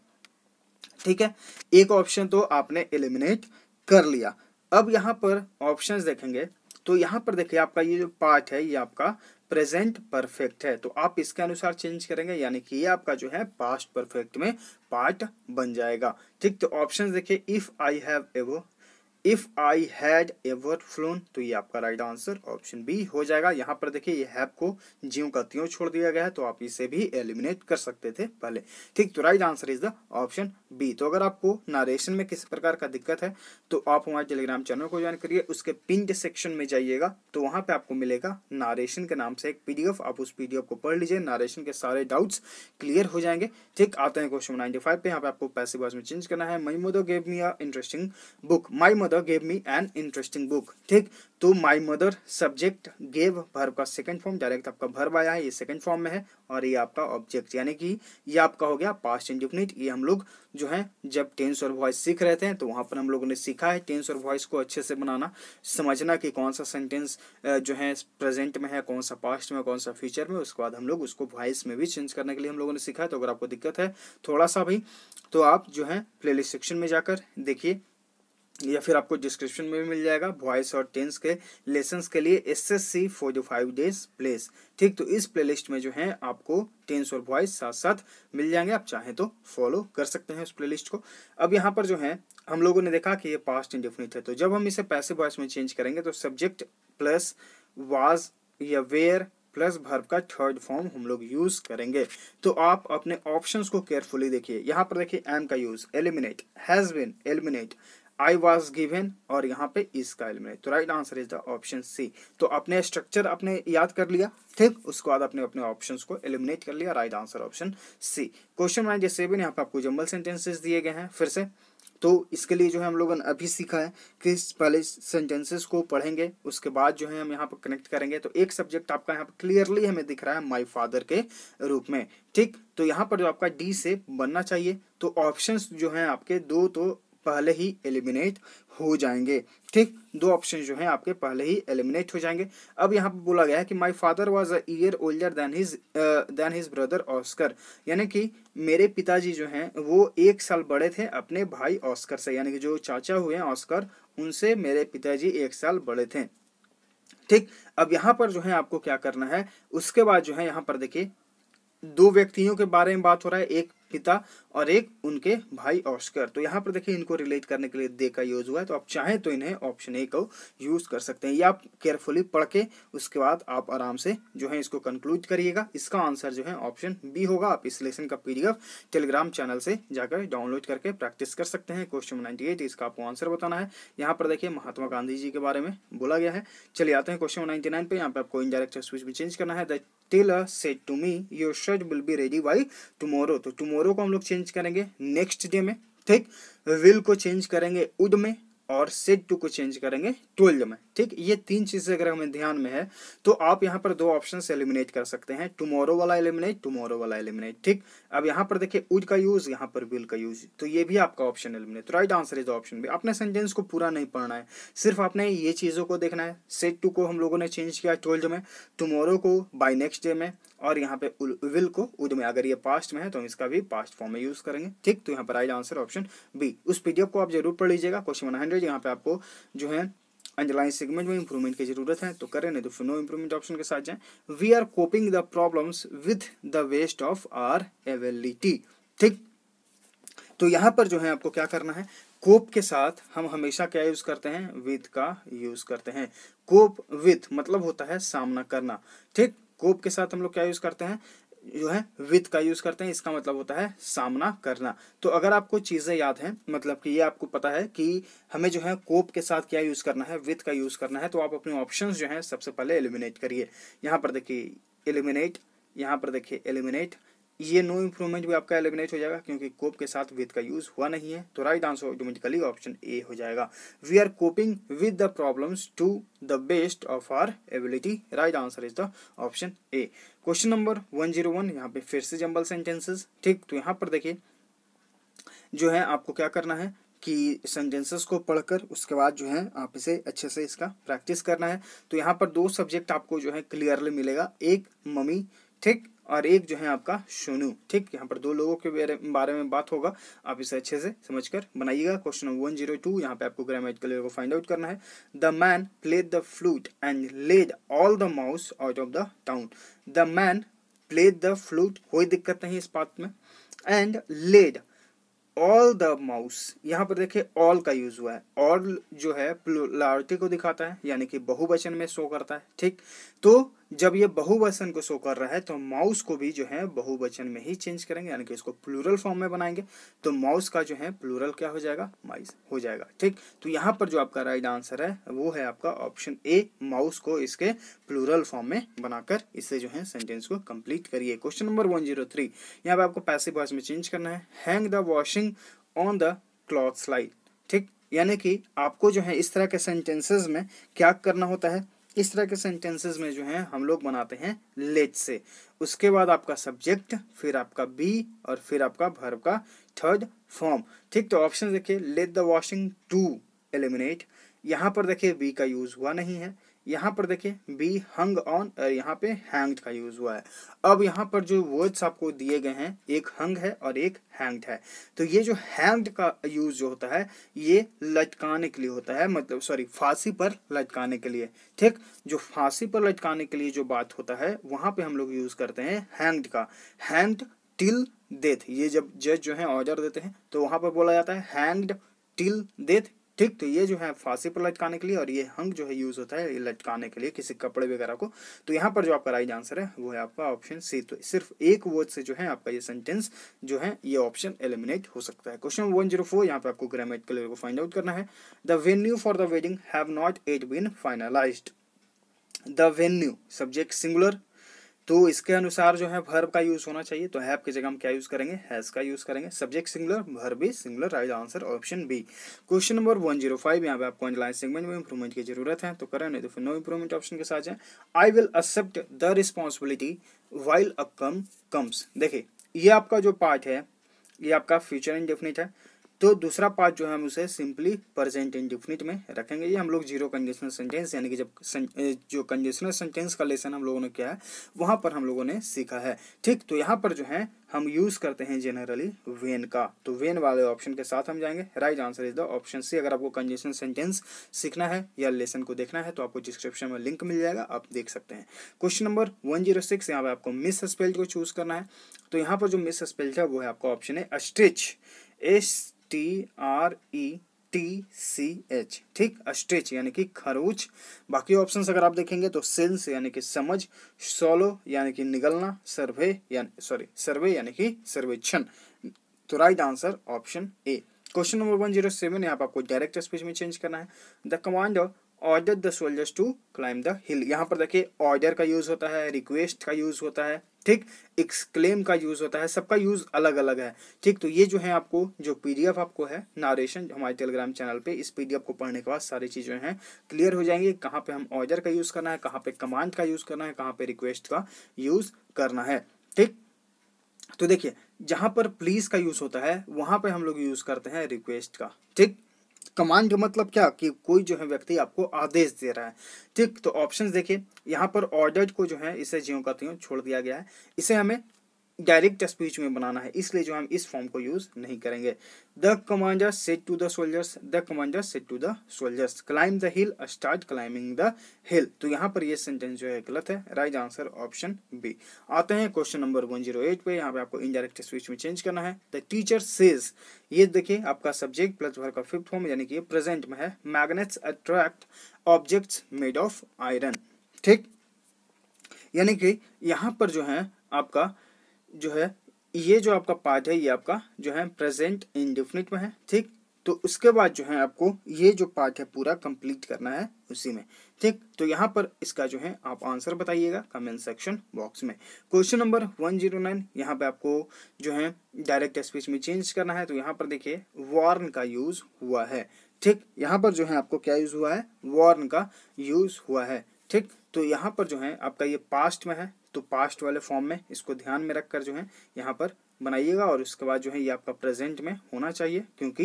ठीक है एक ऑप्शन तो आपने एलिमिनेट कर लिया अब यहाँ पर ऑप्शंस देखेंगे तो यहाँ पर देखिए आपका ये जो पार्ट है ये आपका प्रेजेंट परफेक्ट है तो आप इसके अनुसार चेंज करेंगे यानी कि ये आपका जो है पास्ट परफेक्ट में पार्ट बन जाएगा ठीक तो ऑप्शन देखिए if I have ever if I had ever flown तो ये आपका राइट आंसर ऑप्शन बी हो जाएगा यहाँ पर देखिए ये हैव को ज्यों का त्यों छोड़ दिया गया है तो आप इसे भी एलिमिनेट कर सकते थे पहले ठीक तो right answer is the option B तो अगर आपको नारेशन में किसी प्रकार का दिक्कत है तो आप हमारे टेलीग्राम चैनल को ज्वाइन करिए उसके पिंड सेक्शन में जाइएगा तो वहां पे आपको मिलेगा नारेशन के नाम से एक पीडीएफ आप उस पीडीएफ को पढ़ लीजिए नारेशन के सारे डाउट्स क्लियर हो जाएंगे ठीक आते हैं क्वेश्चन नाइनटी फाइव पे यहाँ पे आपको पैसे बॉज में चेंज करना है my mother gave me a interesting book my mother gave me an interesting book ठीक तो my mother subject gave verb का सेकेंड फॉर्म डायरेक्ट आपका भर्व आया है ये सेकेंड फॉर्म में है और ये आपका ऑब्जेक्ट यानी कि ये आपका हो गया पास्ट इंडिफिनिट ये हम लोग जो है जब टेंस और वॉइस सीख रहे थे तो वहाँ पर हम लोगों ने सीखा है टेंस और वॉइस को अच्छे से बनाना समझना कि कौन सा सेंटेंस जो है प्रेजेंट में है कौन सा पास्ट में कौन सा फ्यूचर में उसके बाद हम लोग उसको वॉइस में भी चेंज करने के लिए हम लोगों ने सीखा है तो अगर आपको दिक्कत है थोड़ा सा भी तो आप जो है प्ले सेक्शन में जाकर देखिए या फिर आपको डिस्क्रिप्शन में भी मिल जाएगा वॉइस और टेंस के लेसन के लिए S S C for the five days place ठीक तो इस प्लेलिस्ट में जो है आपको टेंस और वॉइस साथ साथ मिल जाएंगे आप चाहें तो फॉलो कर सकते हैं उस प्लेलिस्ट को अब यहाँ पर जो है हम लोगों ने देखा कि ये पास्ट इंडिफिनिट है तो जब हम इसे पैसे वॉइस में चेंज करेंगे तो सब्जेक्ट प्लस वाज या वेयर प्लस भर्व का थर्ड फॉर्म हम लोग यूज करेंगे तो आप अपने ऑप्शंस को केयरफुली देखिए यहाँ पर देखिए एम का use eliminate has been eliminate I was given और यहाँ पे इस काइल में तो right answer is the option C तो अपने स्ट्रक्चर अपने याद कर लिया ठीक उसके बाद अपने अपने ऑप्शंस को एलिमिनेट कर लिया right answer option C question nine जैसे भी यहाँ पे आपको जम्बल सेंटेंसेस दिए गए हैं फिर से तो इसके लिए जो है हम लोगों ने अभी सीखा है कि पहले सेंटेंसेस को पढ़ेंगे उसके बाद जो है हम यहाँ पर कनेक्ट करेंगे तो एक सब्जेक्ट आपका यहाँ पर क्लियरली हमें दिख रहा है माय फादर के रूप में ठीक तो यहाँ पर जो आपका डी से बनना चाहिए तो ऑप्शंस जो हैं आपके दो तो पहले ही एलिमिनेट हो जाएंगे ठीक दो ऑप्शन जो है आपके पहले ही एलिमिनेट हो जाएंगे अब यहाँ पे बोला गया है कि my father was a year older than his than his brother Oscar यानी कि मेरे पिताजी जो हैं वो एक साल बड़े थे अपने भाई ऑस्कर से यानी कि जो चाचा हुए हैं ऑस्कर उनसे मेरे पिताजी एक साल बड़े थे ठीक अब यहाँ पर जो है आपको क्या करना है उसके बाद जो है यहाँ पर देखिए दो व्यक्तियों के बारे में बात हो रहा है एक पिता और एक उनके भाई ऑस्कर तो यहाँ पर देखिए इनको रिलेट करने के लिए दे का यूज हुआ है तो आप चाहें तो इन्हें ऑप्शन ए को यूज कर सकते हैं या आप केयरफुली पढ़ के उसके बाद आप आराम से जो है इसको कंक्लूड करिएगा इसका आंसर जो है ऑप्शन बी होगा आप इस लेसन का पी टेलीग्राम चैनल से जाकर डाउनलोड करके प्रैक्टिस कर सकते हैं क्वेश्चन नाइन्टी एट इसका आपको आंसर बताना है यहाँ पर देखिए महात्मा गांधी जी के बारे में बोला गया है चलिए आते हैं क्वेश्चन नाइन्टी नाइन पे यहाँ पे आपको इनडायरेक्ट स्विच भी चेंज करना है tailor said to me your shirt will be ready by tomorrow तो टुमोरो टुमोरो को हम लोग चेंज करेंगे नेक्स्ट डे में ठीक विल को चेंज करेंगे उद में और सेट टू को चेंज करेंगे ट्वेल्व में ठीक ये तीन चीज़ें अगर हमें ध्यान में है तो आप यहाँ पर दो ऑप्शन एलिमिनेट कर सकते हैं टुमोरो वाला एलिमिनेट टुमोरो वाला एलिमिनेट ठीक अब यहाँ पर देखिए उड का यूज यहाँ पर विल का यूज तो ये भी आपका option eliminate right answer is option B अपने सेंटेंस को पूरा नहीं पढ़ना है सिर्फ आपने ये चीज़ों को देखना है सेट टू को हम लोगों ने चेंज किया ट्वेल्व में टुमोरो को बाई नेक्स्ट डे में और यहाँ पे विल को उद में अगर ये पास्ट में है तो हम इसका भी पास्ट फॉर्म में यूज करेंगे ठीक तो यहाँ पर आएगा आंसर ऑप्शन बी उस पीडीएफ को आप जरूर पढ़ लीजिएगा क्वेश्चन वन हंड्रेड यहाँ पे आपको जो है अंडरलाइन सेगमेंट में इंप्रूवमेंट की जरूरत है तो करें नहीं तो फिर नो इंप्रूवमेंट ऑप्शन के साथ जाए we are coping the problem with the best of our ability ठीक तो यहाँ पर जो है आपको क्या करना है कोप के साथ हम हमेशा क्या यूज करते हैं विथ का यूज करते हैं कोप विथ मतलब होता है सामना करना ठीक कोप के साथ हम लोग क्या यूज़ करते हैं जो है विथ का यूज़ करते हैं इसका मतलब होता है सामना करना तो अगर आपको चीज़ें याद हैं मतलब कि ये आपको पता है कि हमें जो है कोप के साथ क्या यूज़ करना है विथ का यूज़ करना है तो आप अपने ऑप्शंस जो हैं सबसे पहले एलिमिनेट करिए यहाँ पर देखिए एलिमिनेट यहाँ पर देखिए एलिमिनेट ये नो इम्प्रूवमेंट भी आपका एलिमिनेट हो जाएगा क्योंकि कोप के साथ विद का यूज हुआ नहीं है तो right answer automatically option A हो जाएगा we are coping with the problems to the best of our ability right answer is the option A question number one zero one यहाँ पे फिर से जम्बल सेंटेंसेस ठीक तो यहाँ पर देखिए जो है आपको क्या करना है कि सेंटेंसेस को पढ़कर उसके बाद जो है आप इसे अच्छे से इसका प्रैक्टिस करना है तो यहाँ पर दो सब्जेक्ट आपको जो है क्लियरली मिलेगा एक मम्मी ठीक और एक जो है आपका सोनू ठीक यहाँ पर दो लोगों के बारे में बात होगा आप इसे अच्छे से समझकर बनाइएगा question number one zero two यहाँ पे आपको ग्रामेटिकल को फाइंड आउट करना है the man played the flute and led all the mouse out of the town the man played the flute कोई दिक्कत नहीं इस बात में and led all the mouse यहाँ पर देखिए ऑल का यूज हुआ है ऑल जो है प्लुलारिटी को दिखाता है यानी कि बहुवचन में शो करता है ठीक तो जब ये बहुवचन को शो कर रहा है तो माउस को भी जो है बहुवचन में ही चेंज करेंगे यानी कि इसको प्लूरल फॉर्म में बनाएंगे तो माउस का जो है प्लूरल क्या हो जाएगा माइस हो जाएगा ठीक तो यहाँ पर जो आपका राइट आंसर है वो है आपका ऑप्शन ए माउस को इसके प्लूरल फॉर्म में बनाकर इससे जो है सेंटेंस को कंप्लीट करिए question number one zero three यहाँ पर आपको पैसे वॉइस में चेंज करना है hang the washing on the clothesline ठीक यानी कि आपको जो है इस तरह के सेंटेंसेज में क्या करना होता है इस तरह के सेंटेंसेस में जो है हम लोग बनाते हैं लेट से उसके बाद आपका सब्जेक्ट फिर आपका बी और फिर आपका भर्व का थर्ड फॉर्म ठीक तो ऑप्शन देखिए let the washing to eliminate यहाँ पर देखिए बी का यूज हुआ नहीं है यहाँ पर देखिए बी हंग ऑन और यहाँ पे हैंग्ड का यूज हुआ है अब यहाँ पर जो वर्ड्स आपको दिए गए हैं एक हंग है और एक हैंग्ड है तो ये जो हैंग्ड का यूज जो होता है ये लटकाने के लिए होता है मतलब सॉरी फांसी पर लटकाने के लिए ठीक जो फांसी पर लटकाने के लिए जो बात होता है वहां पे हम लोग यूज करते हैं हैंग्ड का हैंग्ड टिल डेथ ये जब जज जो है ऑर्डर देते हैं तो वहां पर बोला जाता है हैंग्ड टिल डेथ ठीक तो ये जो है फांसी पर लटकाने के लिए और ये हंग जो है यूज होता है ये लटकाने के लिए किसी कपड़े वगैरह को तो यहाँ पर जो आपका राइट आंसर है वो है आपका ऑप्शन सी तो सिर्फ एक वर्ड से जो है आपका ये सेंटेंस जो है ये ऑप्शन एलिमिनेट हो सकता है क्वेश्चन वन जीरो फोर यहाँ पे आपको ग्रामेटिकल को फाइंड आउट करना है the venue for the wedding have not yet been finalise the venue subject singular तो इसके अनुसार जो है वर्ब का यूज होना चाहिए तो हैप की जगह हम क्या यूज करेंगे हैज का यूज करेंगे सब्जेक्ट सिंगुलर भर भी singular right answer option B question number one zero five यहाँ पे आपको अंजलाइन सेगमेंट में इंप्रूवमेंट की जरूरत है तो करें नहीं तो फिर नो इंप्रूवमेंट ऑप्शन के साथ जाए I will accept the responsibility while up come comes देखिए ये आपका जो पार्ट है ये आपका फ्यूचर इंडेफिनिट है तो दूसरा पार्ट जो है हम उसे सिंपली प्रेजेंट इंडिफिनिट में रखेंगे ये हम लोग जीरो कंजेशनल सेंटेंस यानी कि जब जो कंजेशनल सेंटेंस का लेसन हम लोगों ने किया है वहाँ पर हम लोगों ने सीखा है ठीक तो यहाँ पर जो है हम यूज़ करते हैं जनरली वेन का तो वेन वाले ऑप्शन के साथ हम जाएंगे right answer is the option C अगर आपको कंजेशन सेंटेंस सीखना है या लेसन को देखना है तो आपको डिस्क्रिप्शन में लिंक मिल जाएगा आप देख सकते हैं question number one zero six यहाँ पर आपको मिस स्पेल्ड को चूज़ करना है तो यहाँ पर जो मिस स्पेल्ड है वो है आपका ऑप्शन है ostrich S T R E T C H ठीक अस्ट्रिच यानी कि खरूच बाकी ऑप्शन अगर आप देखेंगे तो सिल्स यानी कि समझ सोलो यानी कि निगलना सर्वे यानी सॉरी सर्वे यानी कि सर्वेक्षण तो right answer option A question number one zero seven यहाँ पर आपको डायरेक्ट स्पीच में चेंज करना है the commander order the soldiers to climb the hill यहाँ पर देखिए ऑर्डर का यूज़ होता है रिक्वेस्ट का यूज़ होता है ठीक एक्सक्लेम का यूज़ होता है सबका यूज़ अलग अलग है ठीक तो ये जो है आपको जो पीडीएफ आपको है नारेशन हमारे टेलीग्राम चैनल पे इस पीडीएफ को पढ़ने के बाद सारी चीज़ें हैं क्लियर हो जाएंगी कहाँ पे हम ऑर्डर का यूज़ करना है कहाँ पे कमांड का यूज़ करना है कहाँ पे रिक्वेस्ट का यूज़ करना है ठीक तो देखिए जहां पर प्लीज़ का यूज़ होता है वहां पर हम लोग यूज़ करते हैं रिक्वेस्ट का ठीक कमांड मतलब क्या कि कोई जो है व्यक्ति आपको आदेश दे रहा है ठीक तो ऑप्शन देखिए यहाँ पर ऑर्डर को जो है इसे जियो का छोड़ दिया गया है इसे हमें डायरेक्ट स्पीच में बनाना है इसलिए जो हम इस फॉर्म को यूज नहीं करेंगे the commander said to the soldiers the commander said to the soldiers climb the hill start climbing the hill तो यहाँ पर ये सेंटेंस जो है गलत है राइट आंसर ऑप्शन बी आते हैं question number one zero eight पे यहाँ पे आपको इनडायरेक्ट स्पीच में चेंज करना है द टीचर सेज ये देखिए आपका सब्जेक्ट प्लस भर का फिफ्थ फॉर्म यानी कि ये प्रेजेंट में है magnets attract objects made of iron ठीक यानी कि यहाँ पर जो है आपका जो है ये जो आपका पार्ट है ये आपका जो है प्रेजेंट इंडिफिनिट में है ठीक तो उसके बाद जो है आपको ये जो पार्ट है पूरा कंप्लीट करना है उसी में ठीक तो यहाँ पर इसका जो है आप आंसर बताइएगा कमेंट सेक्शन बॉक्स में question number one zero nine यहाँ पर आपको जो है डायरेक्ट स्पीच में चेंज करना है तो यहाँ पर देखिए वार्न का यूज़ हुआ है ठीक यहाँ पर जो है आपको क्या यूज़ हुआ है वार्न का यूज़ हुआ है ठीक तो यहाँ पर जो है आपका ये पास्ट में है तो पास्ट वाले फॉर्म में इसको ध्यान में रखकर जो है यहाँ पर बनाइएगा और उसके बाद जो है ये आपका प्रेजेंट में होना चाहिए क्योंकि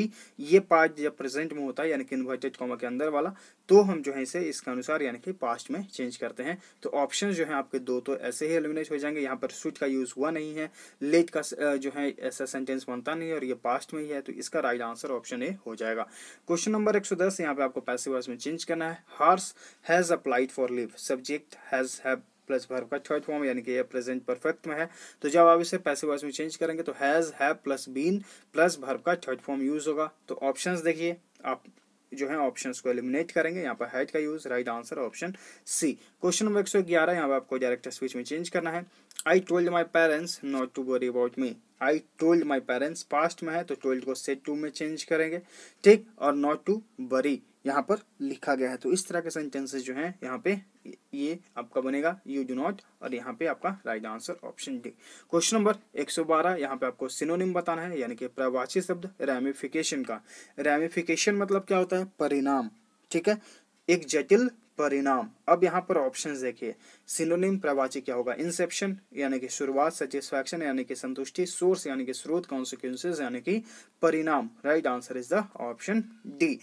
ये पार्ट जब प्रेजेंट में होता है यानी कि इन्वर्टेड कॉमा के अंदर वाला तो हम जो है इसे इसके अनुसार यानी कि पास्ट में चेंज करते हैं तो ऑप्शन जो है आपके दो तो ऐसे ही एलिमिनेट हो जाएंगे यहाँ पर स्विच का यूज़ हुआ नहीं है लेट का जो है ऐसा सेंटेंस बनता नहीं है और ये पास्ट में ही है तो इसका राइट आंसर ऑप्शन ए हो जाएगा क्वेश्चन नंबर एक सौ दस यहाँ पर आपको पैसे वर्स में चेंज करना है horse has applied for leave subject has plus verb का थर्ड फॉर्म यानी कि यह प्रेजेंट परफेक्ट में है तो जब आप इसे पैसे वॉइस में चेंज करेंगे तो has have plus been plus verb का थर्ड फॉर्म यूज़ होगा तो ऑप्शन देखिए आप जो है ऑप्शंस को एलिमिनेट करेंगे यहाँ पर हैड का use right answer option C question number एक सौ ग्यारह यहाँ पर आपको डायरेक्ट स्पीच में चेंज करना है I told my parents not to worry about me I told my parents past में है तो टोल्ड को सेट टू में चेंज करेंगे ठीक और नॉट टू वरी यहाँ पर लिखा गया है तो इस तरह के सेंटेंसेस जो हैं यहाँ पे ये आपका बनेगा यू डू नॉट और यहाँ पे आपका right answer option D question number 112 यहाँ पे आपको सिनोनिम बताना है यानी कि प्रवासी शब्द रेमिफिकेशन का रेमिफिकेशन मतलब क्या होता है परिणाम ठीक है एक जटिल परिणाम अब यहाँ पर ऑप्शंस देखिए सिनोनिम प्रवाची क्या होगा इंसेप्शन यानी कि शुरुआत सेटिस्फैक्शन यानी कि संतुष्टि सोर्स यानी कि स्रोत कॉन्सिक्वेंसेज यानी कि परिणाम right answer is the option D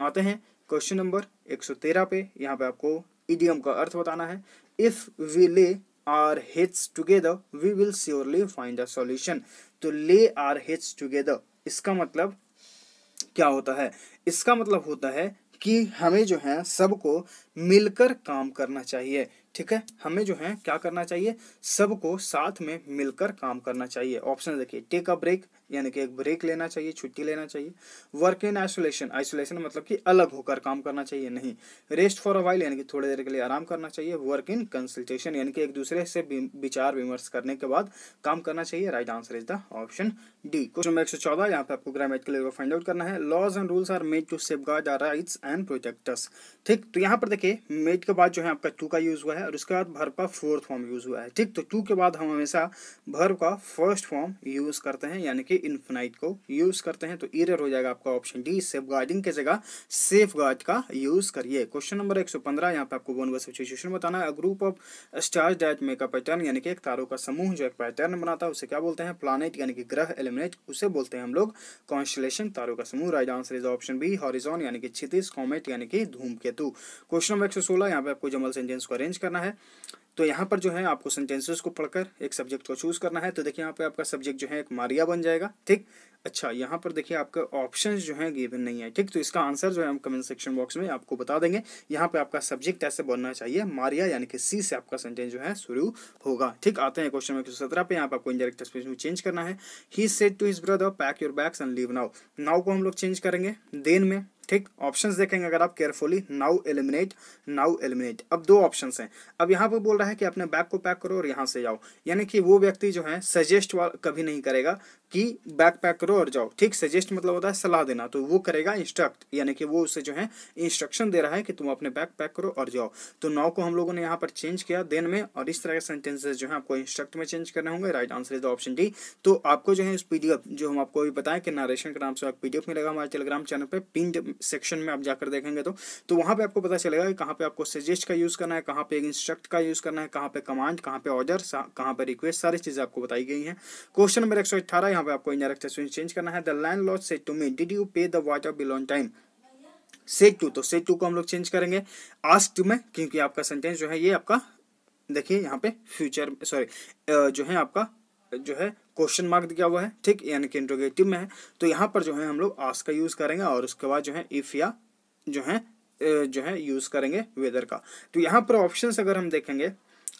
आते हैं क्वेश्चन नंबर 113 पे यहाँ पे आपको इडियम का अर्थ बताना है if we lay our heads together we will surely find a solution तो ले आर हेड्स टुगेदर इसका मतलब क्या होता है इसका मतलब होता है कि हमें जो है सबको मिलकर काम करना चाहिए ठीक है हमें जो है क्या करना चाहिए सबको साथ में मिलकर काम करना चाहिए ऑप्शन देखिए टेक अ ब्रेक यानी कि एक ब्रेक लेना चाहिए छुट्टी लेना चाहिए वर्क इन आइसोलेशन आइसोलेशन मतलब कि अलग होकर काम करना चाहिए नहीं रेस्ट फॉर अ वाइल यानी कि थोड़ी देर के लिए आराम करना चाहिए वर्क इन कंसल्टेशन यानी कि एक दूसरे से विचार विमर्श करने के बाद काम करना चाहिए right answer is the option D question number एक सौ चौदह यहाँ पे आपको के लिए फाइंड आउट करना है laws and rules are made to safeguard the rights and protectors ठीक तो यहाँ पर देखिए मेड के बाद जो है आपका टू का यूज हुआ है है और उसके बाद भर्ब का फोर्थ फॉर्म यूज़ हुआ है ठीक तो टू के बाद हम हमेशा भर्ब का फर्स्ट फॉर्म यूज़ करते हैं यानी कि इन्फिनाइट को यूज़ करते हैं तो इरर हो जाएगा आपका ऑप्शन डी सेफ गार्डिंग के जगह सेफ गार्ड का यूज़ करिए क्वेश्चन नंबर एक सौ पंद्रह यहाँ पे आपको वन सिचुएशन बताना है group of stars that make a pattern यानी कि एक तारों का समूह जो एक पैटर्न बनाता है उसे क्या बोलते हैं प्लानट यानी कि ग्रह एलिमिनेट उसे बोलते हैं हम लोग कॉन्स्टलेशन तारों का समूह right answer is option B horizon यानी कि क्षितिज कॉमेट यानी कि धूमकेतु क्वेश्चन नंबर एक सौ सोलह यहाँ पे आपको जमल सेंटेंस को अरेंज करना करना है तो यहाँ पर जो है आपको सेंटेंसेस को पढ़कर एक सब्जेक्ट को चूज करना है तो देखिए यहाँ पे आपका सब्जेक्ट जो है एक मारिया बन जाएगा ठीक अच्छा यहाँ पर देखिए आपका ऑप्शंस जो है गिवन नहीं है ठीक तो इसका आंसर जो है हम कमेंट सेक्शन बॉक्स में आपको बता देंगे यहाँ पे आपका सब्जेक्ट ऐसे बनना चाहिए मारिया यानी कि सी से आपका सेंटेंस जो है शुरू होगा ठीक आते हैं क्वेश्चन नंबर सत्रह पे यहाँ पर आपको इंडायरेक्ट एक्सप्रेशन में चेंज करना है he said to his brother pack your bags and leave now now को हम लोग चेंज करेंगे देन में ठीक ऑप्शंस देखेंगे अगर आप carefully now eliminate now eliminate अब दो ऑप्शंस हैं अब यहाँ पर बोल रहा है कि अपने बैग को पैक करो और यहाँ से जाओ यानी कि वो व्यक्ति जो है सजेस्ट कभी नहीं करेगा कि बैकपैक करो और जाओ ठीक सजेस्ट मतलब होता है सलाह देना तो वो करेगा इंस्ट्रक्ट यानी कि वो उसे जो है इंस्ट्रक्शन दे रहा है कि तुम अपने बैकपैक करो और जाओ तो नाव को हम लोगों ने यहाँ पर चेंज किया देन में और इस तरह के सेंटेंसेज जो है आपको इंस्ट्रक्ट में चेंज करने होंगे right answer is the option D तो आपको जो है उस पी जो हम आपको अभी बताएं कि नारेशन का नाम से पीडीएफ मिलेगा हमारे टेलीग्राम चैनल पर पिंड सेक्शन में आप जाकर देखेंगे तो तो वहाँ पर आपको पता चलेगा कि कहाँ पर आपको सजेस्ट का यूज़ करना है कहाँ पर इंस्ट्रक्ट का यूज़ करना है कहाँ पर कमांड कहाँ पर ऑर्डर कहाँ पर रिक्वेस्ट सारी चीज़ें आपको बताई गई हैं क्वेश्चन नंबर एक सौ यहाँ पे आपको इनडायरेक्ट एक्सप्रेशन चेंज करना है the landlord said to me did you pay the water bill on time said to तो सेट टू को हम लोग चेंज करेंगे टू में क्योंकि आपका सेंटेंस जो है ये आपका देखिए यहाँ पे फ्यूचर सॉरी जो है आपका जो है क्वेश्चन मार्क दिया हुआ है ठीक यानी कि इंट्रोगेटिव में है तो यहाँ पर जो है हम लोग आस का यूज़ करेंगे और उसके बाद जो है इफ़ या जो है जो है यूज़ करेंगे वेदर का तो यहाँ पर ऑप्शंस अगर हम देखेंगे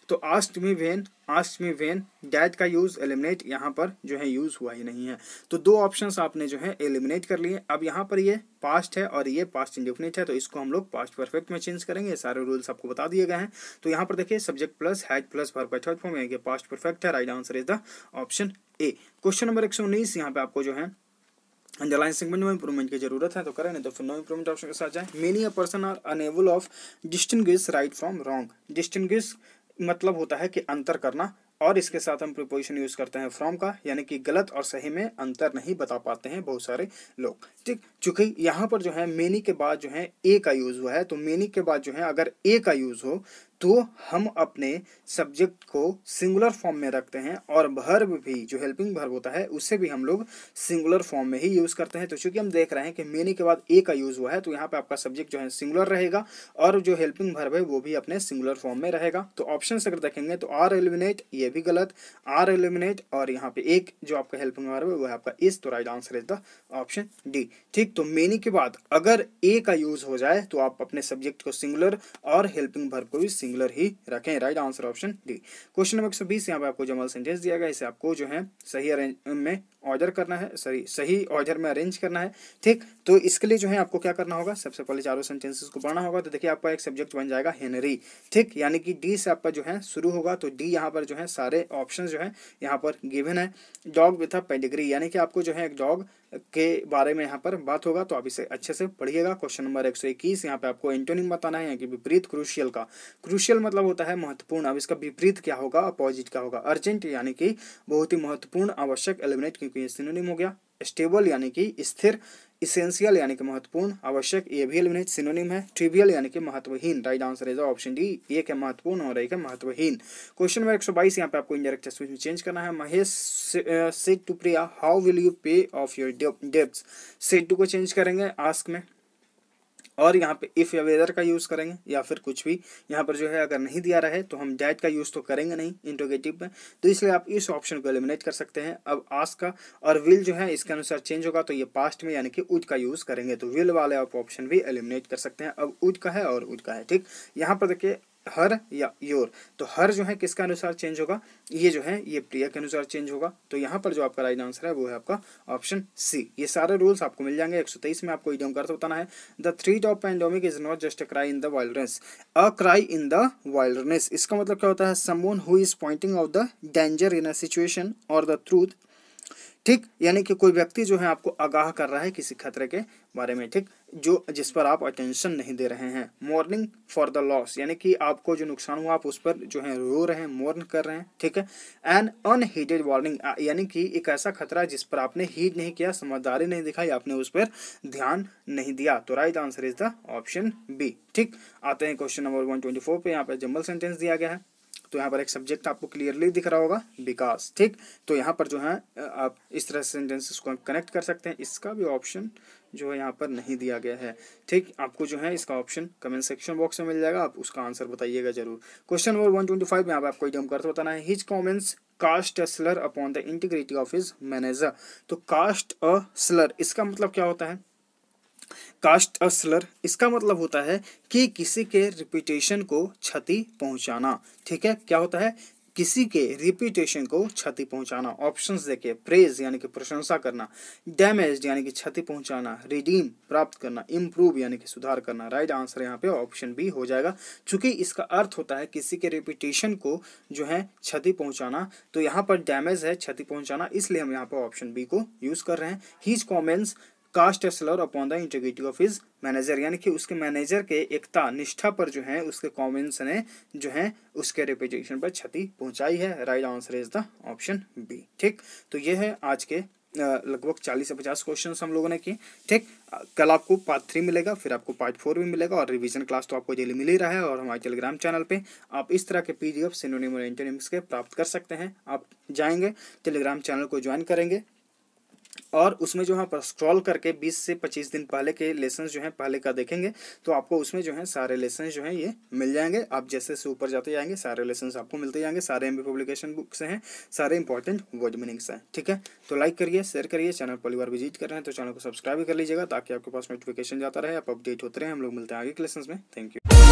तो asked me when asked me when that का यूज़ एलिमिनेट यहाँ पर जो है यूज़ हुआ ही नहीं है तो दो ऑप्शन आपने जो है एलिमिनेट कर लिए अब यहाँ पर ये पास्ट है और ये पास्ट इंडिफिनिट है तो इसको हम लोग पास्ट परफेक्ट में चेंज करेंगे सारे रूल्स आपको बता दिए गए हैं तो यहाँ पर देखिए subject plus had plus form है पास्ट परफेक्ट है right answer is the option A question number एक सौ उन्नीस यहाँ पे आपको जो है अंडरलाइन सेगमेंट में इंप्रूवमेंट की जरूरत है तो करें नहीं तो फिर नो इंप्रूवमेंट ऑप्शन के साथ जाए many a person are unable of distinguish right from wrong distinguish मतलब होता है कि अंतर करना और इसके साथ हम प्रिपोजिशन यूज़ करते हैं फ्रॉम का यानी कि गलत और सही में अंतर नहीं बता पाते हैं बहुत सारे लोग ठीक चूंकि यहाँ पर जो है मेनी के बाद जो है ए का यूज़ हुआ है तो मेनी के बाद जो है अगर ए का यूज़ हो तो हम अपने सब्जेक्ट को सिंगुलर फॉर्म में रखते हैं और भर्ब भी जो हेल्पिंग भर्ब होता है उसे भी हम लोग सिंगुलर फॉर्म में ही यूज़ करते हैं तो चूंकि हम देख रहे हैं कि मेनी के बाद ए का यूज़ हुआ है तो यहाँ पे आपका सब्जेक्ट जो है सिंगुलर रहेगा और जो हेल्पिंग भर्ब है वो भी अपने सिंगुलर फॉर्म में रहेगा तो ऑप्शन अगर देखेंगे तो आर एलिमिनेट ये भी गलत आर एलिमिनेट और यहाँ पे एक जो आपका हेल्पिंग भर्ब है वो है आपका इस तो right answer is the option D ठीक तो मेनी के बाद अगर ए का यूज़ हो जाए तो आप अपने सब्जेक्ट को सिंगुलर और हेल्पिंग भर्ब को भी सिंग सिंगुलर ही रखें right answer option D question number एक सौ बीस यहाँ पर आपको जमल सेंटेंस दिया गया इसे आपको जो है सही अरेंज में ऑर्डर करना है सॉरी सही ऑर्डर में अरेंज करना है ठीक तो इसके लिए जो है आपको क्या करना होगा सबसे पहले चारों सेंटेंसेस को पढ़ना होगा तो देखिए आपका एक सब्जेक्ट बन जाएगा हेनरी ठीक यानी कि डी से आपका जो है शुरू होगा तो डी यहाँ पर जो है सारे ऑप्शन जो है यहाँ पर गिवन है डॉग विथ अ पेडिग्री यानी कि आपको जो है एक डॉग के बारे में यहाँ पर बात होगा तो आप इसे अच्छे से पढ़िएगा क्वेश्चन नंबर एक सौ इक्कीस यहाँ पे आपको एंटोनिम बताना है यानी कि विपरीत क्रूशियल का क्रूश क्रूशियल मतलब होता है महत्वपूर्ण अब इसका विपरीत क्या होगा अपोजिट क्या होगा अर्जेंट यानी कि बहुत ही महत्वपूर्ण आवश्यक एलिमिनेट क्योंकि ये सिनोनिम हो गया स्टेबल यानी कि स्थिर इसेंशियल यानी कि महत्वपूर्ण आवश्यक ये भी एलिमिनेट सिनोनिम है ट्रिवियल यानी कि महत्वहीन right answer is option D एक है महत्वपूर्ण और एक है महत्वहीन क्वेश्चन नंबर 122 यहाँ पे आपको इंडायरेक्ट स्पीच में चेंज करना है Mahesh said to Priya how will you pay off your debts said to को चेंज करेंगे आस्क में और यहाँ पे इफ़ या वेदर का यूज़ करेंगे या फिर कुछ भी यहाँ पर जो है अगर नहीं दिया रहे तो हम डैट का यूज़ तो करेंगे नहीं इंटोगेटिव में तो इसलिए आप इस ऑप्शन को एलिमिनेट कर सकते हैं अब आस का और विल जो है इसके अनुसार चेंज होगा तो ये पास्ट में यानी कि उज का यूज़ करेंगे तो विल वाले आप ऑप्शन भी एलिमिनेट कर सकते हैं अब उज का है और उज का है ठीक यहाँ पर देखिए हर या योर तो हर जो है किसका अनुसार चेंज होगा ये जो है ये प्रिया के अनुसार चेंज होगा तो यहाँ पर जो आपका राइट आंसर है वो है आपका ऑप्शन सी ये सारे रूल्स आपको मिल जाएंगे 123 में आपको इडियम का अर्थ बताना है the three top pandemic is not just a cry in the wildness a cry in the wildness इसका मतलब क्या होता है someone who is pointing out the danger in a situation और द ट्रूथ ठीक यानी कि कोई व्यक्ति जो है आपको आगाह कर रहा है किसी खतरे के बारे में ठीक जो जिस पर आप अटेंशन नहीं दे रहे हैं मॉर्निंग फॉर द लॉस यानी कि आपको जो नुकसान हुआ आप उस पर जो है रो रहे हैं मॉर्न कर रहे हैं ठीक है एन अनहीडेड वार्निंग यानी कि एक ऐसा खतरा जिस पर आपने हीट नहीं किया समझदारी नहीं दिखाई आपने उस पर ध्यान नहीं दिया तो right answer is the option B ठीक आते हैं question number one twenty four पे यहाँ पे जम्बल सेंटेंस दिया गया है तो यहाँ पर एक सब्जेक्ट आपको क्लियरली दिख रहा होगा विकास ठीक तो यहाँ पर जो है आप इस तरह से सेंटेंसेस को कनेक्ट कर सकते हैं इसका भी ऑप्शन जो है यहाँ पर नहीं दिया गया है ठीक आपको जो है इसका ऑप्शन कमेंट सेक्शन बॉक्स में मिल जाएगा आप उसका आंसर बताइएगा जरूर question number one twenty five में आप आपको एकदम करते बताना है his comments cast a slur upon the integrity of his manager तो कास्ट अ स्लर इसका मतलब क्या होता है कास्ट असलर इसका मतलब होता है कि किसी के रिपीटेशन को क्षति पहुंचाना ठीक है क्या होता है किसी के रिपीटेशन को क्षति पहुंचाना ऑप्शन देखिए प्रेज यानी कि प्रशंसा करना डैमेज यानी कि क्षति पहुंचाना रिडीम प्राप्त करना इम्प्रूव यानी कि सुधार करना राइट आंसर यहाँ पे ऑप्शन बी हो जाएगा चूंकि इसका अर्थ होता है किसी के रिपीटेशन को जो है क्षति पहुंचाना तो यहाँ पर डैमेज है क्षति पहुंचाना इसलिए हम यहाँ पर ऑप्शन बी को यूज कर रहे हैं his comments cast slur upon the integrity of his manager यानी कि उसके मैनेजर के एकता निष्ठा पर जो है उसके कॉमेंट्स ने जो है उसके रिप्रेजेंटेशन पर क्षति पहुंचाई है right answer is the option B ठीक तो ये है आज के लगभग चालीस से पचास क्वेश्चन हम लोगों ने किए ठीक कल आपको पार्ट थ्री मिलेगा फिर आपको पार्ट फोर भी मिलेगा और रिवीजन क्लास तो आपको डेली मिल ही रहा है और हमारे टेलीग्राम चैनल पे आप इस तरह के पी डी एफ सिनोनिम और के प्राप्त कर सकते हैं आप जाएंगे टेलीग्राम चैनल को ज्वाइन करेंगे और उसमें जो है आप स्क्रॉल करके 20 से 25 दिन पहले के लेसन जो हैं पहले का देखेंगे तो आपको उसमें जो है सारे लेसन जो हैं ये मिल जाएंगे आप जैसे से ऊपर जाते जाएंगे सारे लेसन आपको मिलते जाएंगे सारे एम पब्लिकेशन बुक्स हैं सारे इंपॉर्टेंट वर्ड मीनिंग्स हैं ठीक है तो लाइक करिए शेयर करिए चैनल पहली बार विजिट कर रहे हैं तो चैनल को सब्सक्राइब कर लीजिएगा ताकि आपके पास नोटिफिकेशन जाता रहे आप अपडेट होते रहे हम लोग मिलते हैं आगे के लेसन में थैंक यू